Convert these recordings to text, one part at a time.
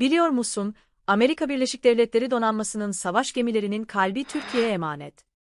Biliyor musun, Amerika Birleşik Devletleri donanmasının savaş gemilerinin kalbi Türkiye'ye emanet.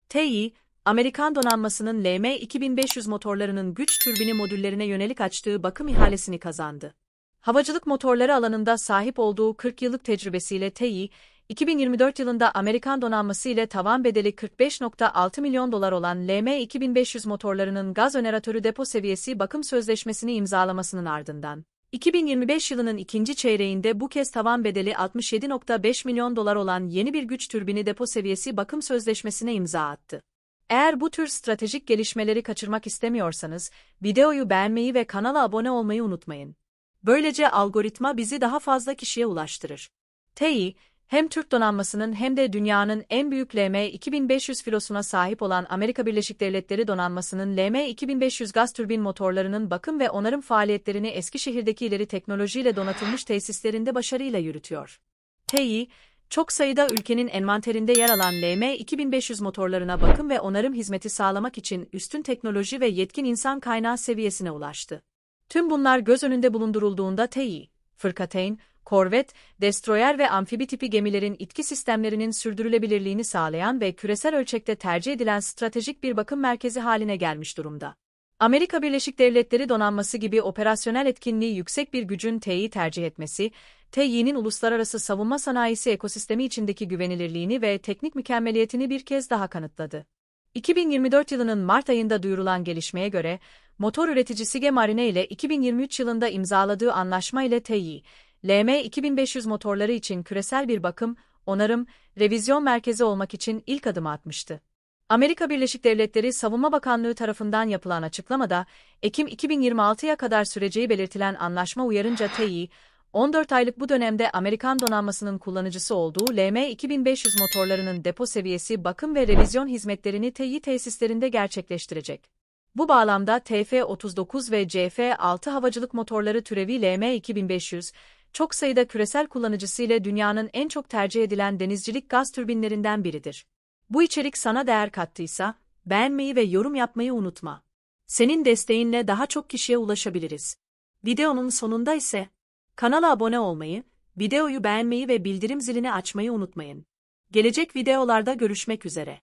TEİ, Amerikan donanmasının LM-2500 motorlarının güç türbini modüllerine yönelik açtığı bakım ihalesini kazandı. Havacılık motorları alanında sahip olduğu 40 yıllık tecrübesiyle TEİ, 2024 yılında Amerikan donanması ile tavan bedeli 45.6 milyon dolar olan LM-2500 motorlarının gaz öneratörü depo seviyesi bakım sözleşmesini imzalamasının ardından, 2025 yılının ikinci çeyreğinde bu kez tavan bedeli 67.5 milyon dolar olan yeni bir güç türbini depo seviyesi bakım sözleşmesine imza attı. Eğer bu tür stratejik gelişmeleri kaçırmak istemiyorsanız, videoyu beğenmeyi ve kanala abone olmayı unutmayın. Böylece algoritma bizi daha fazla kişiye ulaştırır. TEİ, hem Türk donanmasının hem de dünyanın en büyük LM-2500 filosuna sahip olan Amerika Birleşik Devletleri donanmasının LM-2500 gaz türbin motorlarının bakım ve onarım faaliyetlerini Eskişehir'deki ileri teknolojiyle donatılmış tesislerinde başarıyla yürütüyor. TEİ, çok sayıda ülkenin envanterinde yer alan LM-2500 motorlarına bakım ve onarım hizmeti sağlamak için üstün teknoloji ve yetkin insan kaynağı seviyesine ulaştı. Tüm bunlar göz önünde bulundurulduğunda TEİ, fırkateyn, korvet, destroyer ve amfibi tipi gemilerin itki sistemlerinin sürdürülebilirliğini sağlayan ve küresel ölçekte tercih edilen stratejik bir bakım merkezi haline gelmiş durumda. Amerika Birleşik Devletleri donanması gibi operasyonel etkinliği yüksek bir gücün TEİ tercih etmesi, TEİ'nin uluslararası savunma sanayisi ekosistemi içindeki güvenilirliğini ve teknik mükemmeliyetini bir kez daha kanıtladı. 2024 yılının Mart ayında duyurulan gelişmeye göre, motor üreticisi Gemarine ile 2023 yılında imzaladığı anlaşma ile TEİ, LM 2500 motorları için küresel bir bakım, onarım, revizyon merkezi olmak için ilk adımı atmıştı. Amerika Birleşik Devletleri Savunma Bakanlığı tarafından yapılan açıklamada, Ekim 2026'ya kadar süreceği belirtilen anlaşma uyarınca TEİ, 14 aylık bu dönemde Amerikan donanmasının kullanıcısı olduğu LM2500 motorlarının depo seviyesi bakım ve revizyon hizmetlerini TEİ tesislerinde gerçekleştirecek. Bu bağlamda TF-39 ve CF-6 havacılık motorları türevi LM2500, çok sayıda küresel kullanıcısı ile dünyanın en çok tercih edilen denizcilik gaz türbinlerinden biridir. Bu içerik sana değer kattıysa, beğenmeyi ve yorum yapmayı unutma. Senin desteğinle daha çok kişiye ulaşabiliriz. Videonun sonunda ise, Kanala abone olmayı, videoyu beğenmeyi ve bildirim zilini açmayı unutmayın. Gelecek videolarda görüşmek üzere.